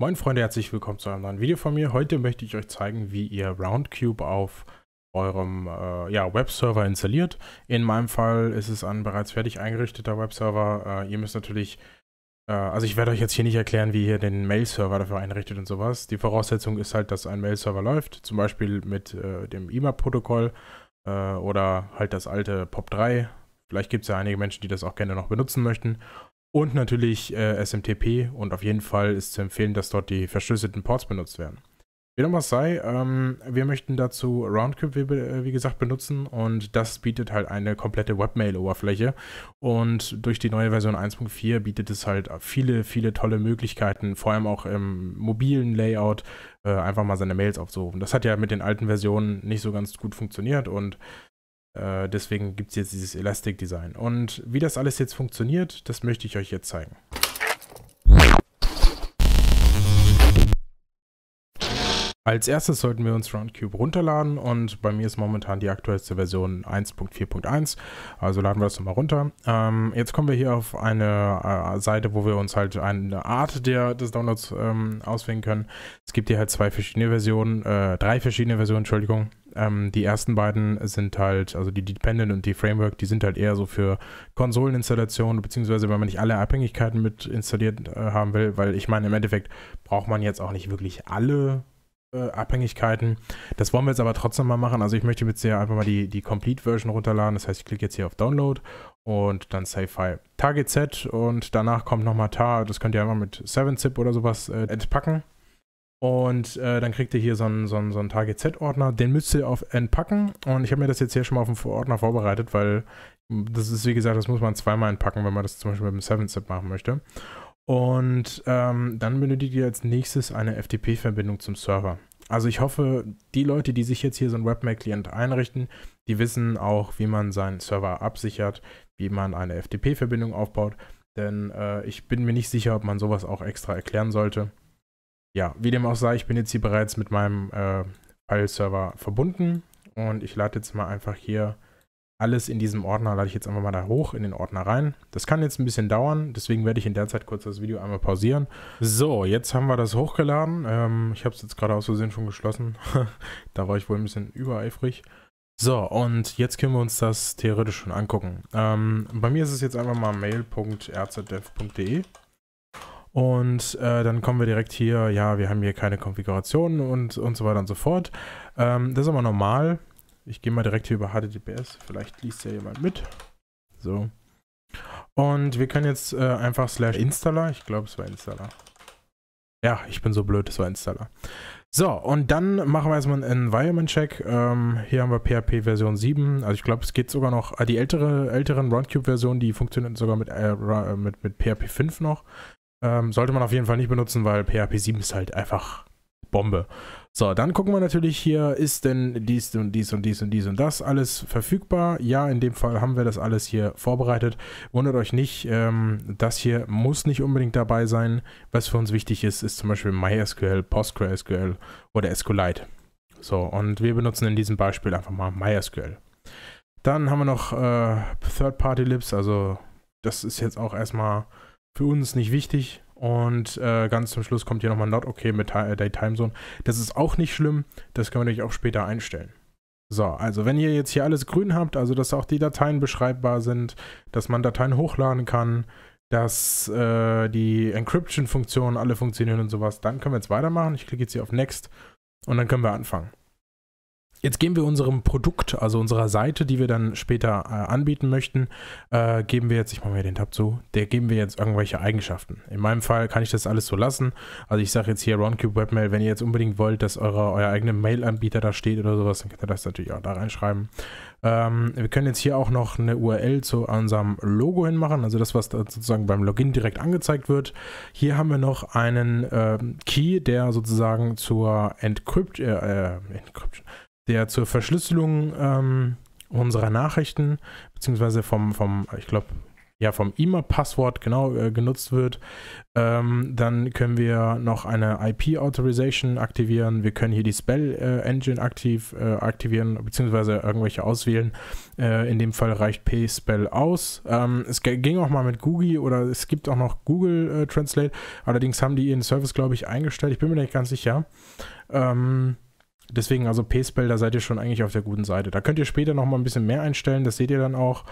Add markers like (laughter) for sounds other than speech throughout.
Moin Freunde, herzlich willkommen zu einem neuen Video von mir. Heute möchte ich euch zeigen, wie ihr Roundcube auf eurem äh, ja, Webserver installiert. In meinem Fall ist es ein bereits fertig eingerichteter Webserver. Äh, ihr müsst natürlich, äh, also ich werde euch jetzt hier nicht erklären, wie ihr den Mail-Server dafür einrichtet und sowas. Die Voraussetzung ist halt, dass ein Mail-Server läuft, zum Beispiel mit äh, dem IMAP-Protokoll äh, oder halt das alte POP3. Vielleicht gibt es ja einige Menschen, die das auch gerne noch benutzen möchten und natürlich äh, SMTP und auf jeden Fall ist zu empfehlen, dass dort die verschlüsselten Ports benutzt werden. Wie noch was sei, ähm, wir möchten dazu Roundcrypt, wie, äh, wie, gesagt, benutzen und das bietet halt eine komplette Webmail-Oberfläche und durch die neue Version 1.4 bietet es halt viele, viele tolle Möglichkeiten, vor allem auch im mobilen Layout, äh, einfach mal seine Mails aufzurufen. Das hat ja mit den alten Versionen nicht so ganz gut funktioniert und äh, deswegen gibt es jetzt dieses Elastic Design. Und wie das alles jetzt funktioniert, das möchte ich euch jetzt zeigen. Als erstes sollten wir uns Roundcube runterladen und bei mir ist momentan die aktuellste Version 1.4.1, also laden wir das nochmal runter. Ähm, jetzt kommen wir hier auf eine äh, Seite, wo wir uns halt eine Art der, des Downloads ähm, auswählen können. Es gibt hier halt zwei verschiedene Versionen, äh, drei verschiedene Versionen, Entschuldigung. Ähm, die ersten beiden sind halt, also die Dependent und die Framework, die sind halt eher so für Konsoleninstallationen, beziehungsweise wenn man nicht alle Abhängigkeiten mit installiert äh, haben will, weil ich meine, im Endeffekt braucht man jetzt auch nicht wirklich alle äh, Abhängigkeiten. Das wollen wir jetzt aber trotzdem mal machen. Also ich möchte jetzt hier einfach mal die, die Complete-Version runterladen. Das heißt, ich klicke jetzt hier auf Download und dann Save File. Target Z und danach kommt nochmal Tar. Das könnt ihr einfach mit 7-Zip oder sowas äh, entpacken. Und äh, dann kriegt ihr hier so einen, so einen, so einen Target-Z-Ordner. Den müsst ihr auf entpacken. Und ich habe mir das jetzt hier schon mal auf dem Ordner vorbereitet, weil hm, das ist, wie gesagt, das muss man zweimal entpacken, wenn man das zum Beispiel mit dem 7-Zip machen möchte. Und ähm, dann benötigt ihr als nächstes eine FTP-Verbindung zum Server. Also ich hoffe, die Leute, die sich jetzt hier so ein WebMail-Client einrichten, die wissen auch, wie man seinen Server absichert, wie man eine FTP-Verbindung aufbaut. Denn äh, ich bin mir nicht sicher, ob man sowas auch extra erklären sollte. Ja, wie dem auch sei, ich bin jetzt hier bereits mit meinem äh, File-Server verbunden und ich lade jetzt mal einfach hier alles in diesem Ordner lade ich jetzt einfach mal da hoch in den Ordner rein. Das kann jetzt ein bisschen dauern, deswegen werde ich in der Zeit kurz das Video einmal pausieren. So, jetzt haben wir das hochgeladen. Ähm, ich habe es jetzt gerade aus Versehen schon geschlossen. (laughs) da war ich wohl ein bisschen übereifrig. So, und jetzt können wir uns das theoretisch schon angucken. Ähm, bei mir ist es jetzt einfach mal mail.rzdev.de und äh, dann kommen wir direkt hier, ja, wir haben hier keine Konfigurationen und, und so weiter und so fort. Ähm, das ist aber normal. Ich gehe mal direkt hier über HTTPS. Vielleicht liest ja jemand mit. So. Und wir können jetzt äh, einfach slash installer. Ich glaube, es war installer. Ja, ich bin so blöd, es war installer. So, und dann machen wir erstmal einen Environment-Check. Ähm, hier haben wir PHP Version 7. Also ich glaube, es geht sogar noch, ah, die ältere, älteren Roundcube-Versionen, die funktionieren sogar mit, äh, äh mit, mit PHP 5 noch. Ähm, sollte man auf jeden Fall nicht benutzen, weil PHP 7 ist halt einfach Bombe. So, dann gucken wir natürlich hier, ist denn dies und dies und dies und dies und das alles verfügbar? Ja, in dem Fall haben wir das alles hier vorbereitet. Wundert euch nicht, ähm, das hier muss nicht unbedingt dabei sein. Was für uns wichtig ist, ist zum Beispiel MySQL, PostgreSQL oder SQLite. So, und wir benutzen in diesem Beispiel einfach mal MySQL. Dann haben wir noch äh, Third-Party-Libs, also das ist jetzt auch erstmal für uns nicht wichtig. Und äh, ganz zum Schluss kommt hier nochmal Not Okay mit äh, Day Time Zone. Das ist auch nicht schlimm. Das können wir natürlich auch später einstellen. So, also wenn ihr jetzt hier alles grün habt, also dass auch die Dateien beschreibbar sind, dass man Dateien hochladen kann, dass äh, die Encryption-Funktionen alle funktionieren und sowas, dann können wir jetzt weitermachen. Ich klicke jetzt hier auf Next und dann können wir anfangen. Jetzt geben wir unserem Produkt, also unserer Seite, die wir dann später äh, anbieten möchten, äh, geben wir jetzt, ich mache mir den Tab zu, der geben wir jetzt irgendwelche Eigenschaften. In meinem Fall kann ich das alles so lassen. Also ich sage jetzt hier Roundcube Webmail, wenn ihr jetzt unbedingt wollt, dass eure, euer eigener Mail-Anbieter da steht oder sowas, dann könnt ihr das natürlich auch da reinschreiben. Ähm, wir können jetzt hier auch noch eine URL zu unserem Logo hinmachen, also das, was da sozusagen beim Login direkt angezeigt wird. Hier haben wir noch einen äh, Key, der sozusagen zur Encrypt, äh, äh, Encryption, der zur Verschlüsselung ähm, unserer Nachrichten, beziehungsweise vom, vom ich glaube, ja, vom E-Mail-Passwort genau äh, genutzt wird. Ähm, dann können wir noch eine IP-Authorization aktivieren. Wir können hier die Spell-Engine äh, aktiv äh, aktivieren, beziehungsweise irgendwelche auswählen. Äh, in dem Fall reicht P-Spell aus. Ähm, es ging auch mal mit Google oder es gibt auch noch Google äh, Translate. Allerdings haben die ihren Service, glaube ich, eingestellt. Ich bin mir nicht ganz sicher. Ähm, Deswegen, also P-Spell, da seid ihr schon eigentlich auf der guten Seite. Da könnt ihr später nochmal ein bisschen mehr einstellen, das seht ihr dann auch.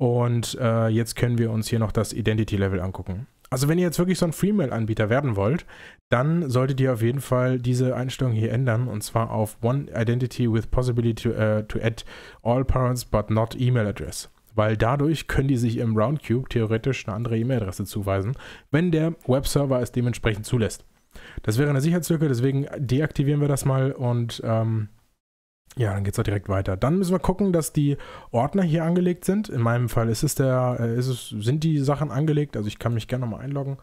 Und äh, jetzt können wir uns hier noch das Identity-Level angucken. Also wenn ihr jetzt wirklich so ein Freemail-Anbieter werden wollt, dann solltet ihr auf jeden Fall diese Einstellung hier ändern und zwar auf One Identity with Possibility to, uh, to add all parents but not email address. Weil dadurch können die sich im Roundcube theoretisch eine andere E-Mail-Adresse zuweisen, wenn der Webserver es dementsprechend zulässt. Das wäre eine Sicherheitslücke, deswegen deaktivieren wir das mal und ähm, ja, dann geht es auch direkt weiter. Dann müssen wir gucken, dass die Ordner hier angelegt sind. In meinem Fall ist es der, äh, ist es, sind die Sachen angelegt, also ich kann mich gerne nochmal einloggen.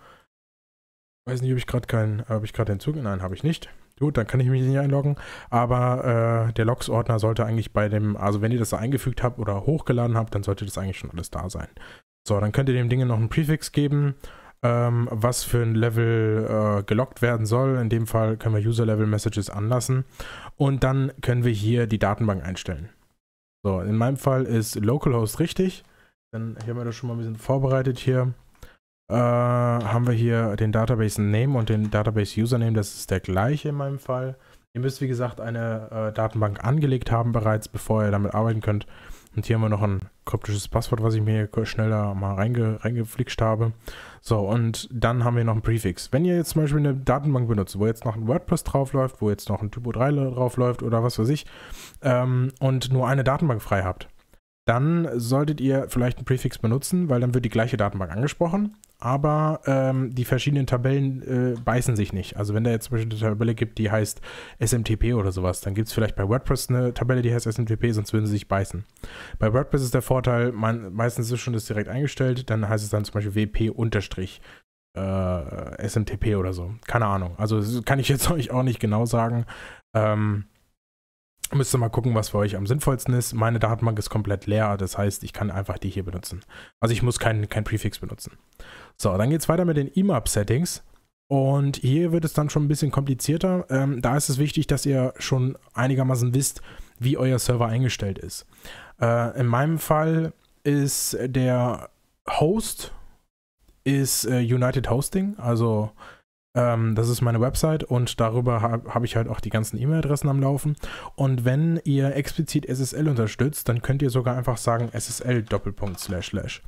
Weiß nicht, ob ich gerade keinen, ob ich gerade den Zug, nein, habe ich nicht. Gut, dann kann ich mich nicht einloggen, aber äh, der Logs-Ordner sollte eigentlich bei dem, also wenn ihr das da eingefügt habt oder hochgeladen habt, dann sollte das eigentlich schon alles da sein. So, dann könnt ihr dem Ding noch einen Prefix geben ähm, was für ein Level äh, gelockt werden soll. In dem Fall können wir User-Level-Messages anlassen. Und dann können wir hier die Datenbank einstellen. So, in meinem Fall ist Localhost richtig. Dann hier haben wir das schon mal ein bisschen vorbereitet hier. Äh, haben wir hier den Database Name und den Database Username. Das ist der gleiche in meinem Fall. Ihr müsst, wie gesagt, eine äh, Datenbank angelegt haben bereits, bevor ihr damit arbeiten könnt. Und hier haben wir noch ein kryptisches Passwort, was ich mir schneller mal reinge reingeflickscht habe. So, und dann haben wir noch einen Prefix. Wenn ihr jetzt zum Beispiel eine Datenbank benutzt, wo jetzt noch ein WordPress draufläuft, wo jetzt noch ein Typo 3 draufläuft oder was weiß ich, ähm, und nur eine Datenbank frei habt, dann solltet ihr vielleicht einen Prefix benutzen, weil dann wird die gleiche Datenbank angesprochen, aber ähm, die verschiedenen Tabellen äh, beißen sich nicht. Also wenn da jetzt zum Beispiel eine Tabelle gibt, die heißt SMTP oder sowas, dann gibt es vielleicht bei WordPress eine Tabelle, die heißt SMTP, sonst würden sie sich beißen. Bei WordPress ist der Vorteil, man, meistens ist schon das direkt eingestellt, dann heißt es dann zum Beispiel WP unterstrich. Äh, SMTP oder so. Keine Ahnung. Also das kann ich jetzt (laughs) euch auch nicht genau sagen. Ähm, Müsst ihr mal gucken, was für euch am sinnvollsten ist. Meine Datenbank ist komplett leer, das heißt, ich kann einfach die hier benutzen. Also ich muss keinen kein Prefix benutzen. So, dann geht es weiter mit den IMAP-Settings. E Und hier wird es dann schon ein bisschen komplizierter. Ähm, da ist es wichtig, dass ihr schon einigermaßen wisst, wie euer Server eingestellt ist. Äh, in meinem Fall ist der Host ist äh, United Hosting, also ähm, das ist meine Website und darüber habe hab ich halt auch die ganzen E-Mail-Adressen am Laufen. Und wenn ihr explizit SSL unterstützt, dann könnt ihr sogar einfach sagen SSL Doppelpunkt slash slash.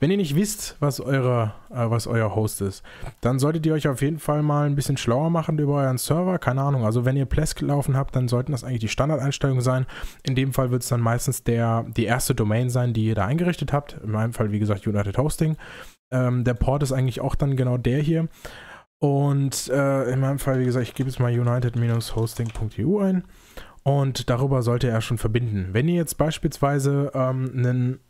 Wenn ihr nicht wisst, was, eure, äh, was euer Host ist, dann solltet ihr euch auf jeden Fall mal ein bisschen schlauer machen über euren Server. Keine Ahnung. Also wenn ihr Plesk laufen habt, dann sollten das eigentlich die Standardeinstellungen sein. In dem Fall wird es dann meistens der, die erste Domain sein, die ihr da eingerichtet habt. In meinem Fall, wie gesagt, United Hosting. Ähm, der Port ist eigentlich auch dann genau der hier. Und äh, in meinem Fall, wie gesagt, ich gebe jetzt mal united-hosting.eu ein. Und darüber sollte er schon verbinden. Wenn ihr jetzt beispielsweise ähm, einen,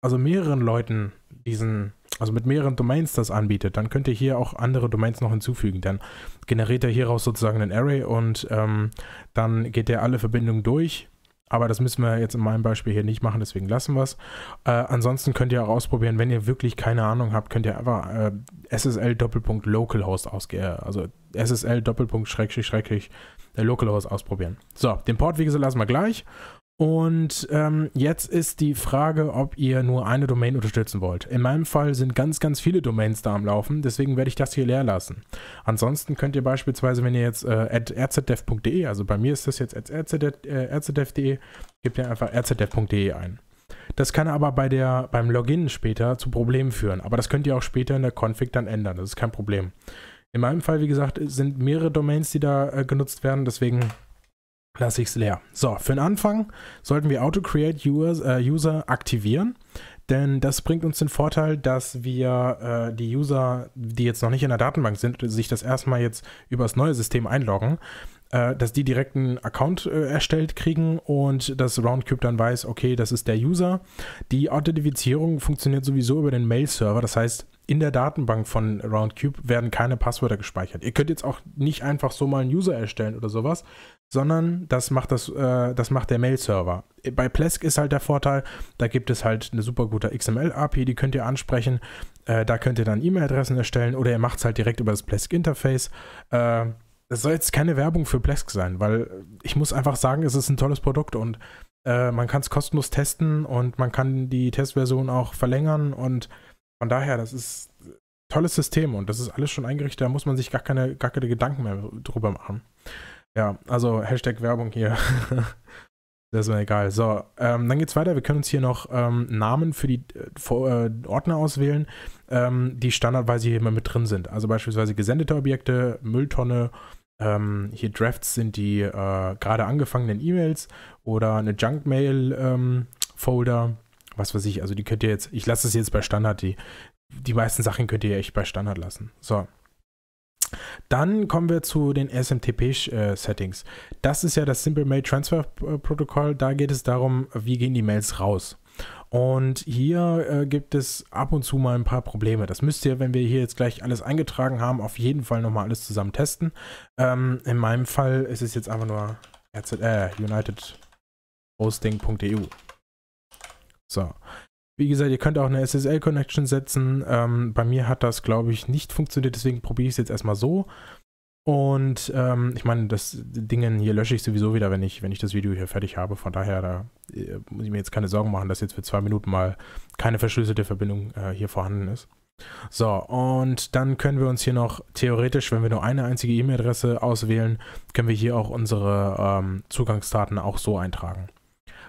also mehreren Leuten diesen, also mit mehreren Domains das anbietet, dann könnt ihr hier auch andere Domains noch hinzufügen. Dann generiert er hieraus sozusagen einen Array und ähm, dann geht er alle Verbindungen durch aber das müssen wir jetzt in meinem Beispiel hier nicht machen, deswegen lassen wir es. Äh, ansonsten könnt ihr auch ausprobieren, wenn ihr wirklich keine Ahnung habt, könnt ihr einfach äh, SSL Doppelpunkt Localhost ausgehen, also SSL Doppelpunkt Schrägstrich Schrägstrich äh, Localhost ausprobieren. So, den Port, wie gesagt, lassen wir gleich und ähm, jetzt ist die Frage, ob ihr nur eine Domain unterstützen wollt. In meinem Fall sind ganz, ganz viele Domains da am Laufen, deswegen werde ich das hier leer lassen. Ansonsten könnt ihr beispielsweise, wenn ihr jetzt äh, rzdev.de, also bei mir ist das jetzt rzdef.de, äh, gebt ihr einfach rzdev.de ein. Das kann aber bei der, beim Login später zu Problemen führen, aber das könnt ihr auch später in der Config dann ändern, das ist kein Problem. In meinem Fall, wie gesagt, sind mehrere Domains, die da äh, genutzt werden, deswegen lasse ich es leer. So, für den Anfang sollten wir Auto-Create-User äh, aktivieren, denn das bringt uns den Vorteil, dass wir äh, die User, die jetzt noch nicht in der Datenbank sind, sich das erstmal jetzt über das neue System einloggen, äh, dass die direkt einen Account äh, erstellt kriegen und dass Roundcube dann weiß, okay, das ist der User. Die Authentifizierung funktioniert sowieso über den Mail-Server, das heißt, in der Datenbank von Roundcube werden keine Passwörter gespeichert. Ihr könnt jetzt auch nicht einfach so mal einen User erstellen oder sowas, sondern das macht, das, äh, das macht der Mail-Server. Bei Plesk ist halt der Vorteil, da gibt es halt eine super gute XML-API, die könnt ihr ansprechen. Äh, da könnt ihr dann E-Mail-Adressen erstellen oder ihr macht es halt direkt über das Plesk-Interface. Äh, das soll jetzt keine Werbung für Plesk sein, weil ich muss einfach sagen, es ist ein tolles Produkt und äh, man kann es kostenlos testen und man kann die Testversion auch verlängern und von daher, das ist ein tolles System und das ist alles schon eingerichtet, da muss man sich gar keine, gar keine Gedanken mehr drüber machen. Ja, also Hashtag Werbung hier. (laughs) das ist mir egal. So, ähm, dann geht's weiter. Wir können uns hier noch ähm, Namen für die für, äh, äh, Ordner auswählen, ähm, die standardweise hier immer mit drin sind. Also beispielsweise gesendete Objekte, Mülltonne, ähm, hier Drafts sind die äh, gerade angefangenen E-Mails oder eine Junk-Mail-Folder, ähm, was weiß ich. Also die könnt ihr jetzt, ich lasse es jetzt bei Standard, die, die meisten Sachen könnt ihr echt bei Standard lassen. So, dann kommen wir zu den SMTP-Settings. Äh, das ist ja das Simple Mail Transfer äh, Protokoll. Da geht es darum, wie gehen die Mails raus. Und hier äh, gibt es ab und zu mal ein paar Probleme. Das müsst ihr, wenn wir hier jetzt gleich alles eingetragen haben, auf jeden Fall nochmal alles zusammen testen. Ähm, in meinem Fall ist es jetzt einfach nur äh, unitedhosting.eu. So, wie gesagt, ihr könnt auch eine SSL-Connection setzen. Ähm, bei mir hat das, glaube ich, nicht funktioniert, deswegen probiere ich es jetzt erstmal so. Und ähm, ich meine, das Ding hier lösche ich sowieso wieder, wenn ich, wenn ich das Video hier fertig habe. Von daher, da äh, muss ich mir jetzt keine Sorgen machen, dass jetzt für zwei Minuten mal keine verschlüsselte Verbindung äh, hier vorhanden ist. So, und dann können wir uns hier noch theoretisch, wenn wir nur eine einzige E-Mail-Adresse auswählen, können wir hier auch unsere ähm, Zugangsdaten auch so eintragen.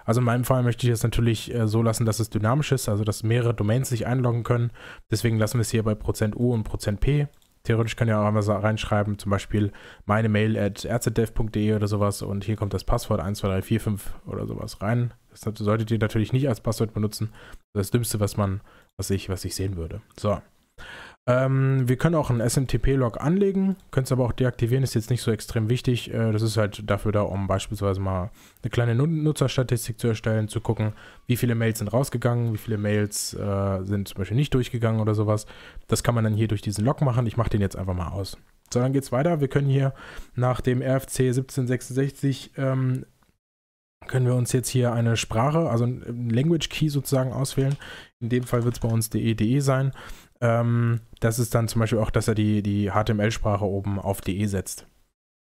Also in meinem Fall möchte ich es natürlich äh, so lassen, dass es dynamisch ist, also dass mehrere Domains sich einloggen können. Deswegen lassen wir es hier bei %u und %p. Theoretisch kann ja auch einmal reinschreiben, zum Beispiel meine Mail at rzdev.de oder sowas und hier kommt das Passwort 12345 oder sowas rein. Das solltet ihr natürlich nicht als Passwort benutzen. Das Dümmste, was man, was ich, was ich sehen würde. So. Ähm, wir können auch einen SMTP-Log anlegen, können es aber auch deaktivieren, ist jetzt nicht so extrem wichtig. Äh, das ist halt dafür da, um beispielsweise mal eine kleine Nutzerstatistik zu erstellen, zu gucken, wie viele Mails sind rausgegangen, wie viele Mails äh, sind zum Beispiel nicht durchgegangen oder sowas. Das kann man dann hier durch diesen Log machen. Ich mache den jetzt einfach mal aus. So, dann geht es weiter. Wir können hier nach dem RFC 1766 ähm, können wir uns jetzt hier eine Sprache, also ein Language Key sozusagen auswählen. In dem Fall wird es bei uns DEDE e sein. Ähm, das ist dann zum Beispiel auch, dass er die, die HTML-Sprache oben auf DE setzt.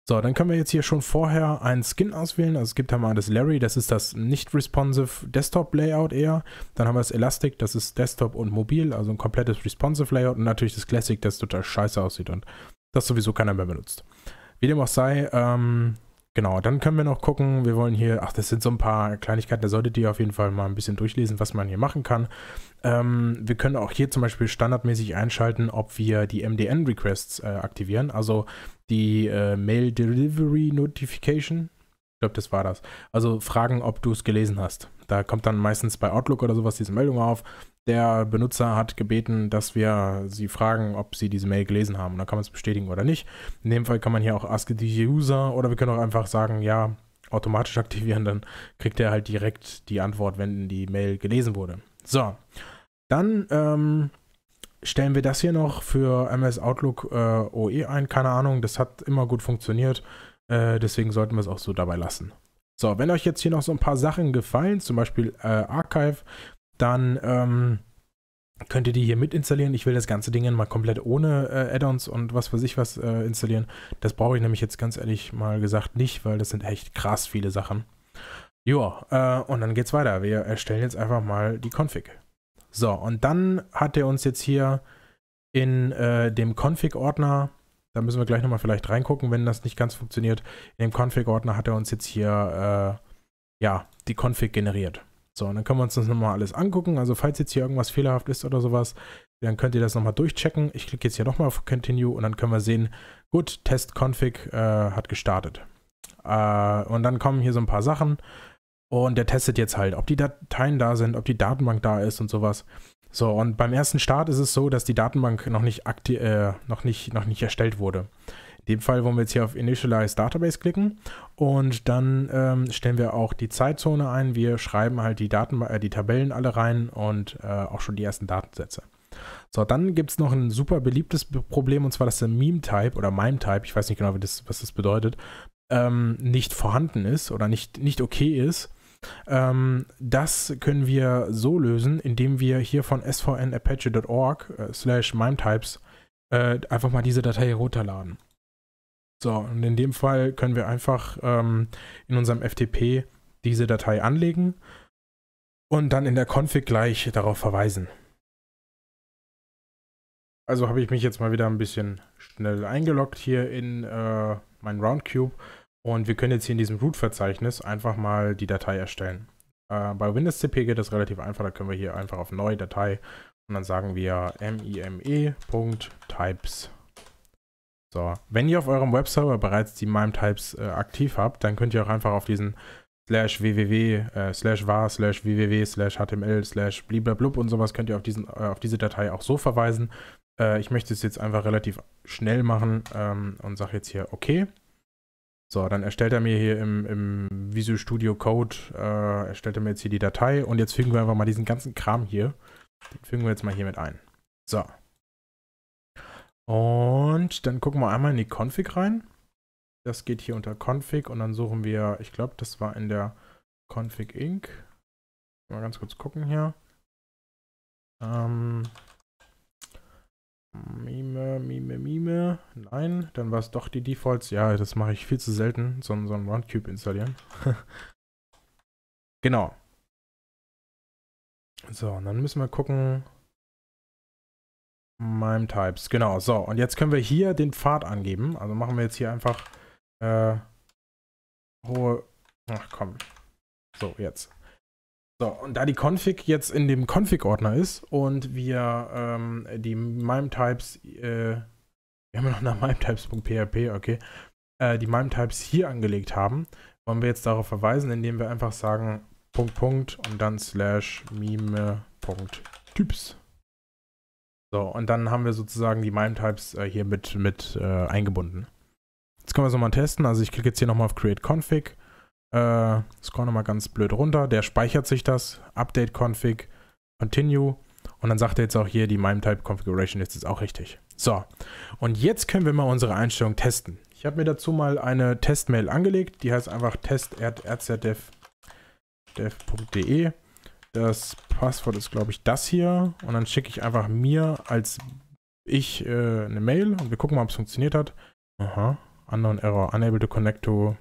So, dann können wir jetzt hier schon vorher einen Skin auswählen. Also es gibt einmal das Larry, das ist das nicht-responsive Desktop-Layout eher. Dann haben wir das Elastic, das ist Desktop und mobil, also ein komplettes responsive Layout. Und natürlich das Classic, das total scheiße aussieht und das sowieso keiner mehr benutzt. Wie dem auch sei, ähm, Genau, dann können wir noch gucken, wir wollen hier, ach, das sind so ein paar Kleinigkeiten, da solltet ihr auf jeden Fall mal ein bisschen durchlesen, was man hier machen kann. Ähm, wir können auch hier zum Beispiel standardmäßig einschalten, ob wir die MDN-Requests äh, aktivieren, also die äh, Mail Delivery Notification. Ich glaube, das war das. Also fragen, ob du es gelesen hast. Da kommt dann meistens bei Outlook oder sowas diese Meldung auf. Der Benutzer hat gebeten, dass wir sie fragen, ob sie diese Mail gelesen haben. Und dann kann man es bestätigen oder nicht. In dem Fall kann man hier auch ask the user oder wir können auch einfach sagen, ja, automatisch aktivieren, dann kriegt er halt direkt die Antwort, wenn die Mail gelesen wurde. So, dann ähm, stellen wir das hier noch für MS Outlook äh, OE ein. Keine Ahnung, das hat immer gut funktioniert. Äh, deswegen sollten wir es auch so dabei lassen. So, wenn euch jetzt hier noch so ein paar Sachen gefallen, zum Beispiel äh, Archive, dann ähm, könnt ihr die hier mit installieren. Ich will das ganze Ding mal komplett ohne äh, Add-ons und was weiß ich was äh, installieren. Das brauche ich nämlich jetzt ganz ehrlich mal gesagt nicht, weil das sind echt krass viele Sachen. Joa, äh, und dann geht's weiter. Wir erstellen jetzt einfach mal die Config. So, und dann hat er uns jetzt hier in äh, dem Config-Ordner, da müssen wir gleich nochmal vielleicht reingucken, wenn das nicht ganz funktioniert, in dem Config-Ordner hat er uns jetzt hier, äh, ja, die Config generiert. So, und dann können wir uns das nochmal alles angucken. Also falls jetzt hier irgendwas fehlerhaft ist oder sowas, dann könnt ihr das nochmal durchchecken. Ich klicke jetzt hier nochmal auf Continue und dann können wir sehen, gut, Test Config äh, hat gestartet. Äh, und dann kommen hier so ein paar Sachen und der testet jetzt halt, ob die Dateien da sind, ob die Datenbank da ist und sowas. So, und beim ersten Start ist es so, dass die Datenbank noch nicht, äh, noch nicht, noch nicht erstellt wurde dem Fall wollen wir jetzt hier auf Initialize Database klicken und dann ähm, stellen wir auch die Zeitzone ein. Wir schreiben halt die, Daten, äh, die Tabellen alle rein und äh, auch schon die ersten Datensätze. So, dann gibt es noch ein super beliebtes Problem und zwar, dass der Meme-Type oder Mime-Type, ich weiß nicht genau, das, was das bedeutet, ähm, nicht vorhanden ist oder nicht, nicht okay ist. Ähm, das können wir so lösen, indem wir hier von svnapache.org äh, slash mimetypes äh, einfach mal diese Datei herunterladen. So, und in dem Fall können wir einfach ähm, in unserem FTP diese Datei anlegen und dann in der Config gleich darauf verweisen. Also habe ich mich jetzt mal wieder ein bisschen schnell eingeloggt hier in äh, mein Roundcube und wir können jetzt hier in diesem Root-Verzeichnis einfach mal die Datei erstellen. Äh, bei Windows CP geht das relativ einfach, da können wir hier einfach auf Neue Datei und dann sagen wir mime.types so, wenn ihr auf eurem Webserver bereits die MIME-Types äh, aktiv habt, dann könnt ihr auch einfach auf diesen slash www äh, slash var slash www slash html slash bliblablub und sowas könnt ihr auf, diesen, äh, auf diese Datei auch so verweisen. Äh, ich möchte es jetzt einfach relativ schnell machen ähm, und sage jetzt hier OK. So, dann erstellt er mir hier im, im Visual Studio Code, äh, erstellt er mir jetzt hier die Datei und jetzt fügen wir einfach mal diesen ganzen Kram hier, den fügen wir jetzt mal hier mit ein. So, und dann gucken wir einmal in die Config rein. Das geht hier unter Config und dann suchen wir, ich glaube, das war in der Config Inc. Mal ganz kurz gucken hier. Ähm, Mime, Mime, Mime. Nein, dann war es doch die Defaults. Ja, das mache ich viel zu selten, so, so einen Roundcube installieren. (laughs) genau. So, und dann müssen wir gucken, Mime Types, genau. So, und jetzt können wir hier den Pfad angeben. Also machen wir jetzt hier einfach äh, hohe... Ach komm. So, jetzt. So, und da die Config jetzt in dem Config-Ordner ist und wir ähm, die MIME-Types, äh, wir haben noch nach MIME-Types.php, okay, äh, die MIME-Types hier angelegt haben, wollen wir jetzt darauf verweisen, indem wir einfach sagen Punkt, Punkt und dann slash mime.types. So, und dann haben wir sozusagen die MIME-Types äh, hier mit, mit äh, eingebunden. Jetzt können wir es nochmal testen. Also ich klicke jetzt hier nochmal auf Create Config. Äh, scroll nochmal ganz blöd runter. Der speichert sich das. Update Config. Continue. Und dann sagt er jetzt auch hier, die MIME-Type Configuration ist jetzt auch richtig. So, und jetzt können wir mal unsere Einstellung testen. Ich habe mir dazu mal eine Testmail angelegt. Die heißt einfach test.rzdev.de. Das Passwort ist, glaube ich, das hier. Und dann schicke ich einfach mir als ich äh, eine Mail und wir gucken mal, ob es funktioniert hat. Aha, unknown error, unable to connect to...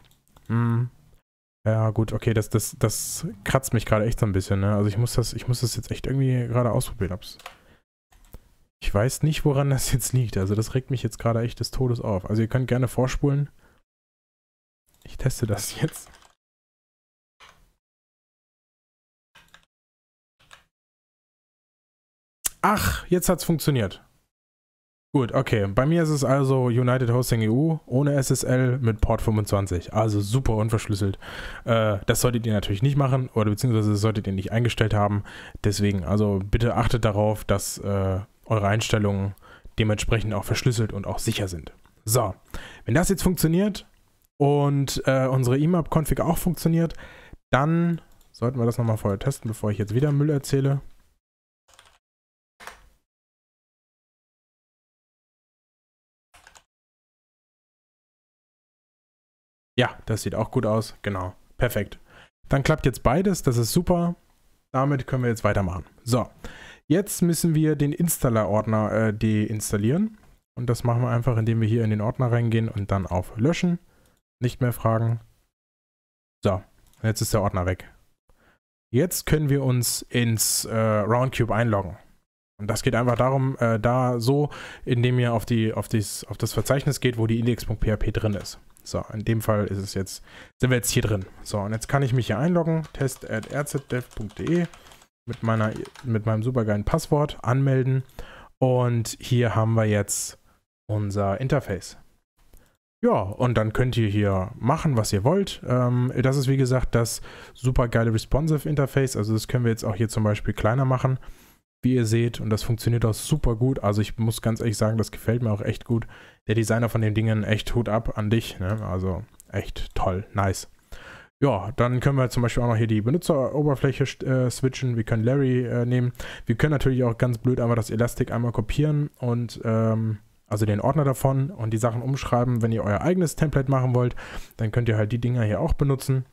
Hm. Ja gut, okay, das, das, das kratzt mich gerade echt so ein bisschen. Ne? Also ich muss, das, ich muss das jetzt echt irgendwie gerade ausprobieren. Ob's ich weiß nicht, woran das jetzt liegt. Also das regt mich jetzt gerade echt des Todes auf. Also ihr könnt gerne vorspulen. Ich teste das (laughs) jetzt. Ach, jetzt hat es funktioniert. Gut, okay. Bei mir ist es also United Hosting EU ohne SSL mit Port 25. Also super unverschlüsselt. Äh, das solltet ihr natürlich nicht machen oder beziehungsweise solltet ihr nicht eingestellt haben. Deswegen, also bitte achtet darauf, dass äh, eure Einstellungen dementsprechend auch verschlüsselt und auch sicher sind. So, wenn das jetzt funktioniert und äh, unsere IMAP-Config e auch funktioniert, dann sollten wir das nochmal vorher testen, bevor ich jetzt wieder Müll erzähle. Ja, das sieht auch gut aus. Genau. Perfekt. Dann klappt jetzt beides. Das ist super. Damit können wir jetzt weitermachen. So. Jetzt müssen wir den Installer-Ordner äh, deinstallieren. Und das machen wir einfach, indem wir hier in den Ordner reingehen und dann auf Löschen. Nicht mehr fragen. So. Jetzt ist der Ordner weg. Jetzt können wir uns ins äh, Roundcube einloggen. Und das geht einfach darum, äh, da so, indem ihr auf, die, auf, dies, auf das Verzeichnis geht, wo die index.php drin ist. So, in dem Fall ist es jetzt, sind wir jetzt hier drin. So, und jetzt kann ich mich hier einloggen, test.rzdev.de mit, mit meinem supergeilen Passwort anmelden. Und hier haben wir jetzt unser Interface. Ja, und dann könnt ihr hier machen, was ihr wollt. Ähm, das ist wie gesagt das supergeile responsive Interface. Also das können wir jetzt auch hier zum Beispiel kleiner machen wie ihr seht. Und das funktioniert auch super gut. Also ich muss ganz ehrlich sagen, das gefällt mir auch echt gut. Der Designer von den Dingen, echt Hut ab an dich. Ne? Also echt toll, nice. Ja, dann können wir zum Beispiel auch noch hier die Benutzeroberfläche äh, switchen. Wir können Larry äh, nehmen. Wir können natürlich auch ganz blöd einmal das Elastic einmal kopieren und ähm, also den Ordner davon und die Sachen umschreiben. Wenn ihr euer eigenes Template machen wollt, dann könnt ihr halt die Dinger hier auch benutzen.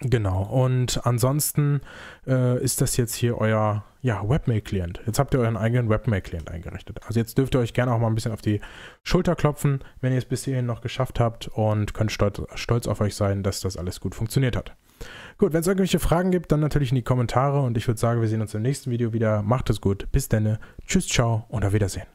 Genau, und ansonsten äh, ist das jetzt hier euer ja, Webmail-Client. Jetzt habt ihr euren eigenen Webmail-Client eingerichtet. Also jetzt dürft ihr euch gerne auch mal ein bisschen auf die Schulter klopfen, wenn ihr es bis hierhin noch geschafft habt und könnt stolz, stolz auf euch sein, dass das alles gut funktioniert hat. Gut, wenn es irgendwelche Fragen gibt, dann natürlich in die Kommentare und ich würde sagen, wir sehen uns im nächsten Video wieder. Macht es gut, bis dann, tschüss, ciao und auf Wiedersehen.